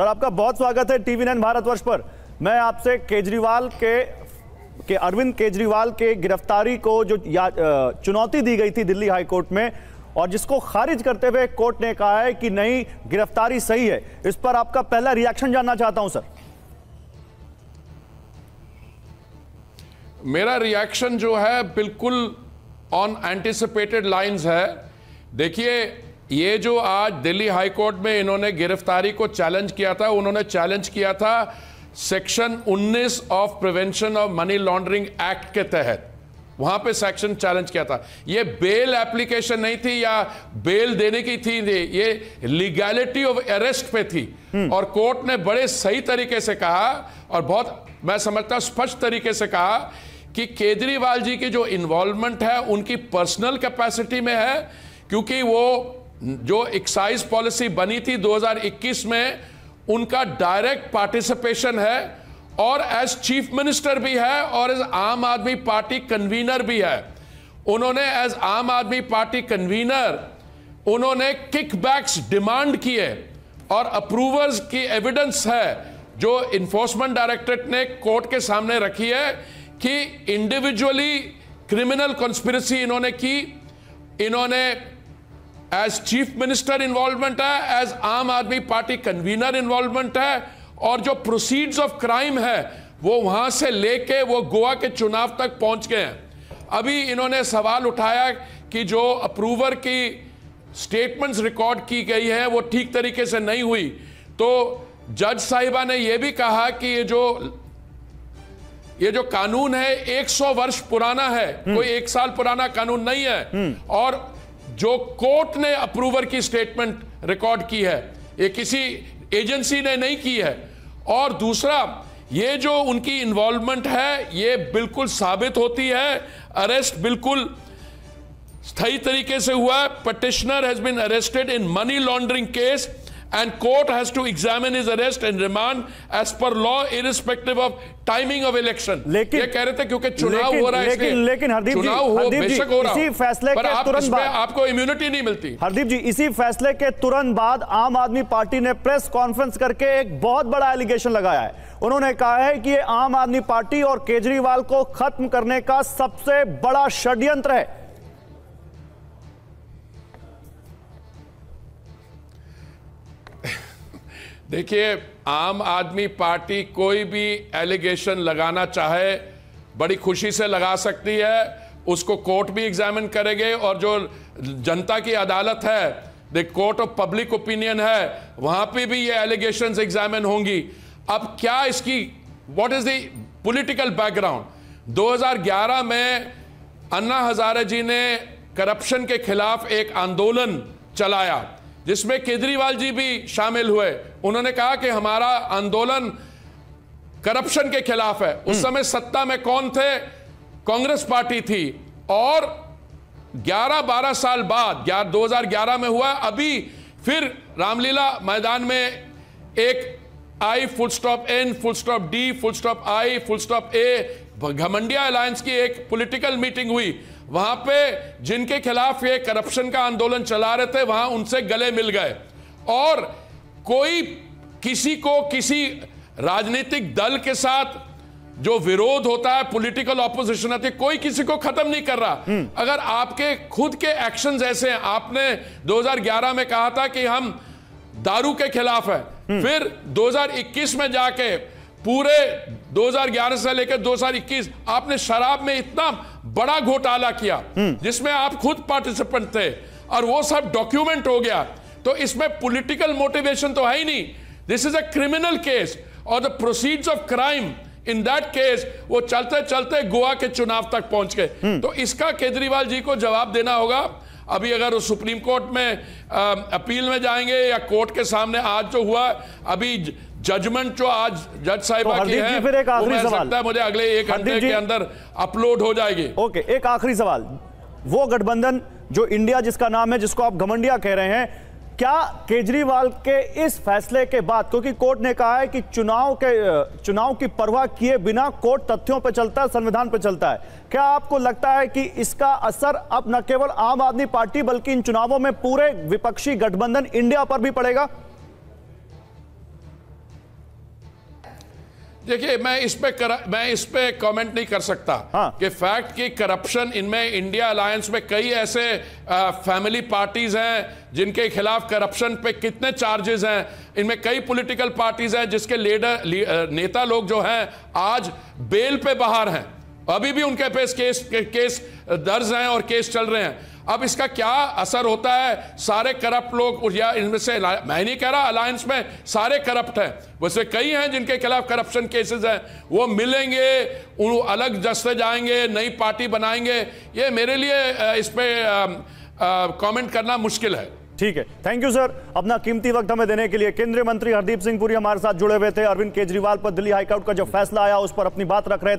Sir आपका बहुत स्वागत है टीवी नाइन भारतवर्ष पर मैं आपसे केजरीवाल के के अरविंद केजरीवाल के गिरफ्तारी को जो चुनौती दी गई थी दिल्ली हाईकोर्ट में और जिसको खारिज करते हुए कोर्ट ने कहा है कि नहीं गिरफ्तारी सही है इस पर आपका पहला रिएक्शन जानना चाहता हूं सर मेरा रिएक्शन जो है बिल्कुल ऑन एंटिसिपेटेड लाइंस है देखिए ये जो आज दिल्ली हाईकोर्ट में इन्होंने गिरफ्तारी को चैलेंज किया था उन्होंने चैलेंज किया था section 19 of prevention of money laundering act के तहत वहां पे सेक्शन चैलेंज किया था ये बेल एप्लीकेशन नहीं थी या बेल देने की थी ये लीगैलिटी ऑफ अरेस्ट पे थी हम्म। और कोर्ट ने बड़े सही तरीके से कहा और बहुत मैं समझता स्पष्ट तरीके से कहा कि केजरीवाल जी की जो इन्वॉल्वमेंट है उनकी पर्सनल कैपेसिटी में है क्योंकि वो जो एक्साइज पॉलिसी बनी थी 2021 में उनका डायरेक्ट पार्टिसिपेशन है और एज चीफ मिनिस्टर भी है और एज आम आदमी पार्टी कन्वीनर भी है उन्होंने एज आम आदमी पार्टी कन्वीनर उन्होंने किकबैक्स डिमांड किए और अप्रूवल्स की एविडेंस है जो इन्फोर्समेंट डायरेक्टरेट ने कोर्ट के सामने रखी है कि इंडिविजुअली क्रिमिनल कॉन्स्पिरसी इन्होंने की इन्होंने एज चीफ मिनिस्टर इन्वॉल्वमेंट है as Aam Aadmi Party convener involvement है और जो प्रोसीड्स ऑफ क्राइम है वो वहां से लेके वो गोवा के चुनाव तक पहुंच गए हैं अभी इन्होंने सवाल उठाया कि जो अप्रूवर की स्टेटमेंट्स रिकॉर्ड की गई है वो ठीक तरीके से नहीं हुई तो जज साहिबा ने ये भी कहा कि ये जो ये जो कानून है 100 वर्ष पुराना है हम्म। कोई एक साल पुराना कानून नहीं है हम्म। और जो कोर्ट ने अप्रूवर की स्टेटमेंट रिकॉर्ड की है ये किसी एजेंसी ने नहीं की है और दूसरा ये जो उनकी इन्वॉल्वमेंट है ये बिल्कुल साबित होती है अरेस्ट बिल्कुल स्थायी तरीके से हुआ है petitioner has been arrested in money laundering case and court has to examine his arrest and remand as per law irrespective of timing of election लेकिन ये कह रहे थे क्योंकि चुनाव हो रहा है लेकिन लेकिन हरदीप चुनाव हो बेशक हो रहा इसी फैसले के आप तुरंत बाद आपको इम्यूनिटी नहीं मिलती हरदीप जी इसी फैसले के तुरंत बाद आम आदमी पार्टी ने प्रेस कॉन्फ्रेंस करके एक बहुत बड़ा एलिगेशन लगाया है उन्होंने कहा है कि आम आदमी पार्टी और केजरीवाल को खत्म करने का सबसे बड़ा षड्यंत्र है देखिए आम आदमी पार्टी कोई भी एलिगेशन लगाना चाहे बड़ी खुशी से लगा सकती है उसको कोर्ट भी एग्जामिन करेंगे और जो जनता की अदालत है the court of public opinion है वहां पे भी ये एलिगेशंस एग्जामिन होंगी अब क्या इसकी what is the political background 2011 में अन्ना हजारे जी ने करप्शन के खिलाफ एक आंदोलन चलाया जिसमें केजरीवाल जी भी शामिल हुए उन्होंने कहा कि हमारा आंदोलन करप्शन के खिलाफ है उस हम्म। समय सत्ता में कौन थे कांग्रेस पार्टी थी और 11-12 साल बाद 2011 में हुआ अभी फिर रामलीला मैदान में एक I full stop N full stop D full stop I full stop A घमंडिया अलायंस की एक पॉलिटिकल मीटिंग हुई वहां पे जिनके खिलाफ ये करप्शन का आंदोलन चला रहे थे वहां उनसे गले मिल गए और कोई किसी को किसी राजनीतिक दल के साथ जो विरोध होता है पॉलिटिकल ऑपोजिशन आती है कोई किसी को खत्म नहीं कर रहा हम्म। अगर आपके खुद के एक्शन ऐसे हैं आपने 2011 में कहा था कि हम दारू के खिलाफ है हम्म। फिर 2021 में जाके पूरे 2011 से लेकर 2021 आपने शराब में इतना बड़ा घोटाला किया हम्म। जिसमें आप खुद पार्टिसिपेंट थे और वो सब डॉक्यूमेंट हो गया तो इसमें पॉलिटिकल मोटिवेशन तो है ही नहीं this is a criminal case और the proceeds of crime in that case वो चलते चलते गोवा के चुनाव तक पहुंच गए हम्म। तो इसका केजरीवाल जी को जवाब देना होगा अभी अगर वो सुप्रीम कोर्ट में आ, अपील में जाएंगे या कोर्ट के सामने आज जो हुआ अभी जजमेंट जो आज जज साहिबा तो की है फिर एक आखिरी सवाल है मुझे अगले एक घंटे के अंदर अपलोड हो जाएगी ओके एक आखिरी सवाल वो गठबंधन जो इंडिया जिसका नाम है जिसको आप घमंडिया कह रहे हैं क्या केजरीवाल के इस फैसले के बाद क्योंकि कोर्ट ने कहा है कि चुनाव के चुनाव की परवाह किए बिना कोर्ट तथ्यों पर चलता है संविधान पर चलता है क्या आपको लगता है कि इसका असर अब न केवल आम आदमी पार्टी बल्कि इन चुनावों में पूरे विपक्षी गठबंधन इंडिया पर भी पड़ेगा देखिए मैं इस पे कर, मैं इस पे कमेंट नहीं कर सकता हाँ। कि फैक्ट कि करप्शन इनमें इंडिया अलायंस में कई ऐसे आ, फैमिली पार्टीज हैं जिनके खिलाफ करप्शन पे कितने चार्जेस हैं इनमें कई पॉलिटिकल पार्टीज हैं जिसके लीडर नेता लोग जो हैं आज बेल पे बाहर हैं अभी भी उनके पे केस के, केस दर्ज हैं और केस चल रहे हैं अब इसका क्या असर होता है सारे करप्ट लोग या इनमें से मैं नहीं कह रहा अलायंस में सारे करप्ट हैं वैसे कई हैं जिनके खिलाफ करप्शन केसेस हैं वो मिलेंगे उन अलग जस्ते जाएंगे नई पार्टी बनाएंगे ये मेरे लिए इस पर कॉमेंट करना मुश्किल है ठीक है थैंक यू सर अपना कीमती वक्त हमें देने के लिए केंद्रीय मंत्री हरदीप सिंह पुरी हमारे साथ जुड़े हुए थे अरविंद केजरीवाल पर दिल्ली हाईकोर्ट का जो फैसला आया उस पर अपनी बात रख रहे थे